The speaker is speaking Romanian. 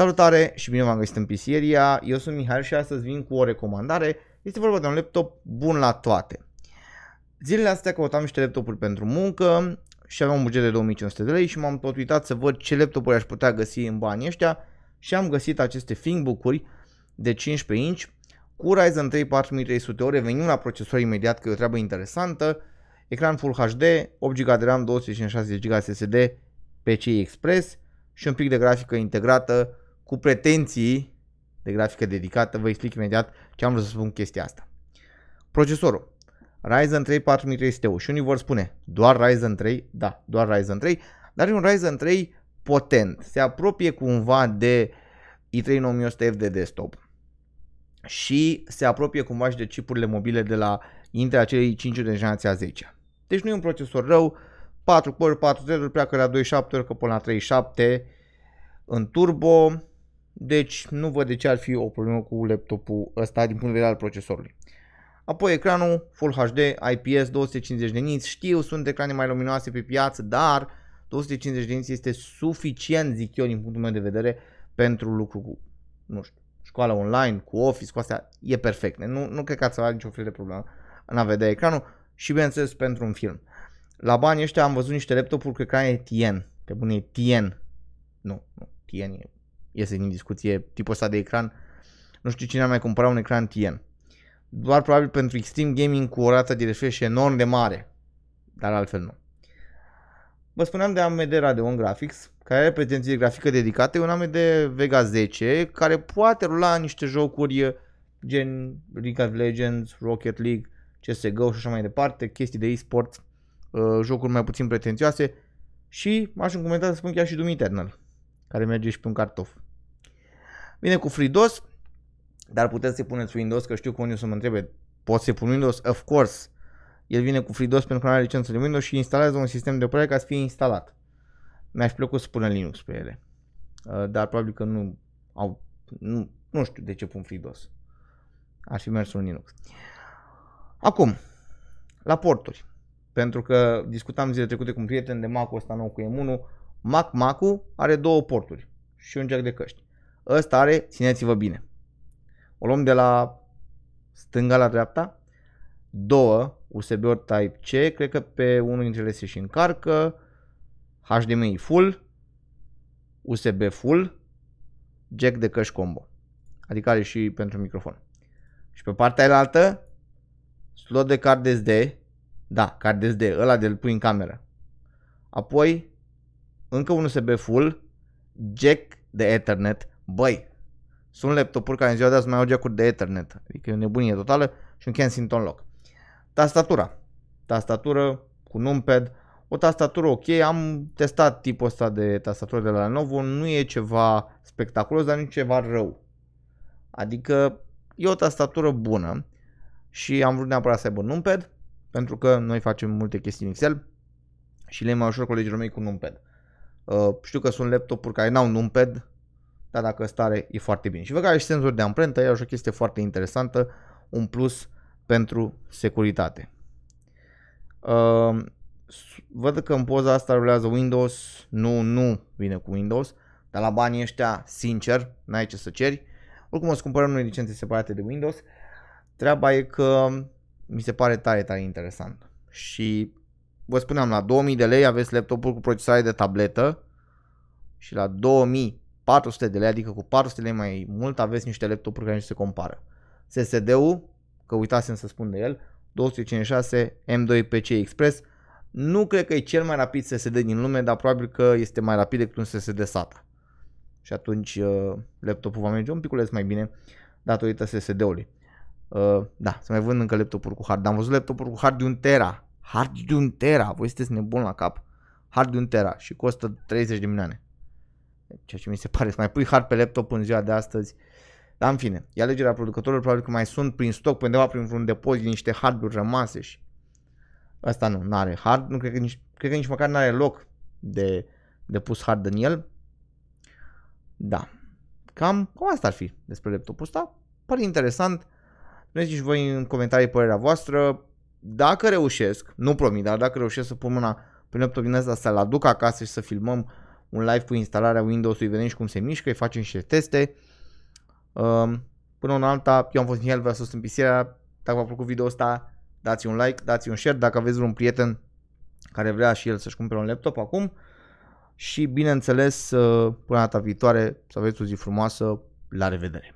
Salutare și bine v-am găsit în pisieria, eu sunt Mihai și astăzi vin cu o recomandare, este vorba de un laptop bun la toate. Zilele astea căutam niște laptopuri pentru muncă și aveam un buget de 2500 de lei și m-am tot uitat să văd ce laptopuri aș putea găsi în banii ăștia și am găsit aceste ThinkBook-uri de 15 inch cu Ryzen 3 4300 ore, venim la procesor imediat că e o treabă interesantă, ecran Full HD, 8 GB de RAM, 256 GB SSD, PCI Express și un pic de grafică integrată cu pretenții de grafică dedicată, vă explic imediat ce am vrut să spun chestia asta. Procesorul Ryzen 3 4300U și unii vor spune doar Ryzen 3, da, doar Ryzen 3, dar e un Ryzen 3 potent, se apropie cumva de i3 9100F de desktop și se apropie cumva și de chipurile mobile de la între acelei 5 de generația 10. Deci nu e un procesor rău, 4 core, 4 threaduri, pleacă la 27, că până la 37 în turbo, deci nu văd de ce ar fi o problemă cu laptopul ăsta din punct de vedere al procesorului. Apoi ecranul Full HD, IPS, 250 de niți. Știu, sunt ecrane mai luminoase pe piață, dar 250 de niți este suficient, zic eu, din punctul meu de vedere, pentru lucru cu, nu știu, școala online, cu office, cu astea, e perfect. Nu, nu cred că ați avea nicio fel de problemă în a vedea ecranul și, bineînțeles, pentru un film. La banii ăștia am văzut niște laptopuri cu ecrane TN, pe bune e TN. Nu, nu, TN e iese din discuție tipul ăsta de ecran. Nu știu cine a mai cumpărat un ecran TN. Doar probabil pentru Extreme Gaming cu o rată de refresh enorm de mare. Dar altfel nu. Vă spuneam de AMD Radeon Graphics, care are pretenții grafică dedicate, un AMD Vega 10, care poate rula niște jocuri eh, gen League of Legends, Rocket League, CSGO și așa mai departe, chestii de e-sport, eh, jocuri mai puțin pretențioase și m-aș încumenta să spun chiar și Doom Eternal, care merge și pe un cartof. Vine cu FreeDOS, dar puteți să-i puneți Windows, că știu că unii o să mă întrebe, pot să-i pun Windows? Of course. El vine cu FreeDOS pentru că nu are licență de Windows și instalează un sistem de operare ca să fie instalat. Mi-aș plăcut să pună Linux pe ele. Uh, dar probabil că nu au, nu, nu știu de ce pun FreeDOS. Aș fi mers un Linux. Acum, la porturi. Pentru că discutam zile trecute cu un prieten de Mac-ul ăsta nou cu M1, Mac Mac-ul are două porturi și un jack de căști. Ăsta are, țineți-vă bine. O luăm de la stânga la dreapta. Două USB-uri Type-C, cred că pe unul dintre ele se și încarcă. HDMI full, USB full, jack de căști combo. Adică are și pentru microfon. Și pe partea aia slot de card SD, da, card SD, ăla de-l pui în cameră. Apoi, încă un USB full, jack de Ethernet, Băi, sunt laptopuri care în ziua de azi mai au jack de Ethernet, adică e o nebunie totală și un Kensington loc. Tastatura. Tastatură cu numpad, o tastatură ok, am testat tipul ăsta de tastatură de la Lenovo, nu e ceva spectaculos, dar nici ceva rău. Adică e o tastatură bună și am vrut neapărat să aibă numpad, pentru că noi facem multe chestii în Excel și le mai ușor colegilor mei cu numpad. Uh, știu că sunt laptopuri care n-au numpad, dar dacă stare e foarte bine. Și vă care și senzor de amprentă, e o chestie foarte interesantă, un plus pentru securitate. Uh, văd că în poza asta rulează Windows, nu, nu vine cu Windows, dar la banii ăștia, sincer, n-ai ce să ceri. Oricum o să cumpărăm noi licențe separate de Windows. Treaba e că mi se pare tare, tare interesant. Și vă spuneam, la 2000 de lei aveți laptopul cu procesare de tabletă și la 2000 400 de lei, adică cu 400 de lei mai mult aveți niște laptopuri care nu se compară. SSD-ul, că uitasem să spun de el, 256 M2 PC Express, nu cred că e cel mai rapid SSD din lume, dar probabil că este mai rapid decât un SSD SATA. Și atunci uh, laptopul va merge un piculeț mai bine datorită SSD-ului. Uh, da, să mai vând încă laptopuri cu hard. Am văzut laptopuri cu hard de un tera. Hard de un tera, voi sunteți nebun la cap. Hard de un tera și costă 30 de milioane ceea ce mi se pare să mai pui hard pe laptop în ziua de astăzi. Dar în fine, e alegerea producătorilor, probabil că mai sunt prin stoc, pe undeva prin vreun depozit, niște harduri rămase și ăsta nu, nu are hard, nu cred că nici, cred că nici măcar nu are loc de, de pus hard în el. Da, cam, cam asta ar fi despre laptopul ăsta. Pare interesant. Spuneți și voi în comentarii părerea voastră. Dacă reușesc, nu promit, dar dacă reușesc să pun mâna pe laptop ăsta, să-l aduc acasă și să filmăm, uh, un live cu instalarea Windows-ului, vedem și cum se mișcă, îi facem și teste. Um, până în alta, eu am fost Nihel, vă sus în pisirea. Dacă v-a plăcut video ăsta, dați un like, dați un share. Dacă aveți un prieten care vrea și el să-și cumpere un laptop acum. Și bineînțeles, uh, până data viitoare, să aveți o zi frumoasă. La revedere!